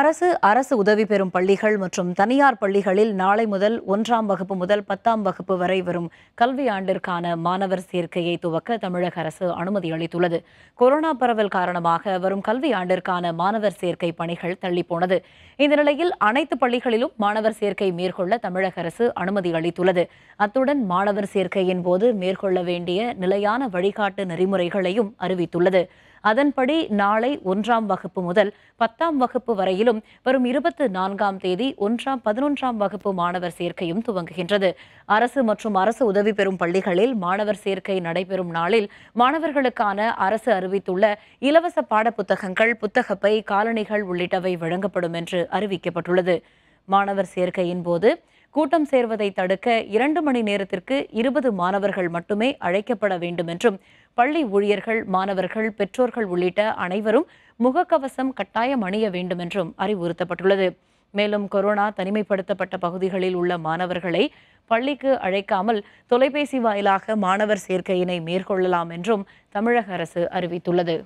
அரசு அரசு உதவி பெறும் பள்ளிகள் மற்றும் தனியார் பள்ளிகளில் நாளை முதல் ஒன்றாம் வகுப்பு முதல் பத்தாம் வகுப்பு வரை வரும் கல்வி ஆண்டிற்கான மாணவர் சேர்க்கையை துவக்க தமிழக அரசு அனுமதி அளித்துள்ளது கொரோனா பரவல் காரணமாக வரும் கல்வி ஆண்டிற்கான மாணவர் சேர்க்கை பணிகள் தள்ளிப்போனது இந்த நிலையில் அனைத்து பள்ளிகளிலும் மாணவர் சேர்க்கை மேற்கொள்ள தமிழக அரசு அனுமதி அளித்துள்ளது அத்துடன் மாணவர் சேர்க்கையின் போது மேற்கொள்ள வேண்டிய நிலையான வழிகாட்டு நெறிமுறைகளையும் அறிவித்துள்ளது அதன்படி நாளை ஒன்றாம் வகுப்பு முதல் பத்தாம் வகுப்பு வரையிலும் வரும் இருபத்தி நான்காம் தேதி ஒன்றாம் பதினொன்றாம் வகுப்பு மாணவர் சேர்க்கையும் துவங்குகின்றது அரசு மற்றும் அரசு உதவி பெறும் பள்ளிகளில் மாணவர் சேர்க்கை நடைபெறும் நாளில் மாணவர்களுக்கான அரசு அறிவித்துள்ள இலவச பாட புத்தகங்கள் புத்தகப்பை காலணிகள் உள்ளிட்டவை வழங்கப்படும் என்று அறிவிக்கப்பட்டுள்ளது மாணவர் சேர்க்கையின் போது கூட்டம் சேர்வதை தடுக்க இரண்டு மணி நேரத்திற்கு இருபது மாணவர்கள் மட்டுமே அழைக்கப்பட வேண்டும் என்றும் பள்ளி ஊழியர்கள் மாணவர்கள் பெற்றோர்கள் உள்ளிட்ட அனைவரும் முகக்கவசம் கட்டாயம் அணிய வேண்டும் என்றும் அறிவுறுத்தப்பட்டுள்ளது மேலும் கொரோனா தனிமைப்படுத்தப்பட்ட பகுதிகளில் உள்ள மாணவர்களை பள்ளிக்கு அழைக்காமல் தொலைபேசி வாயிலாக மாணவர் சேர்க்கையினை மேற்கொள்ளலாம் என்றும் தமிழக அரசு அறிவித்துள்ளது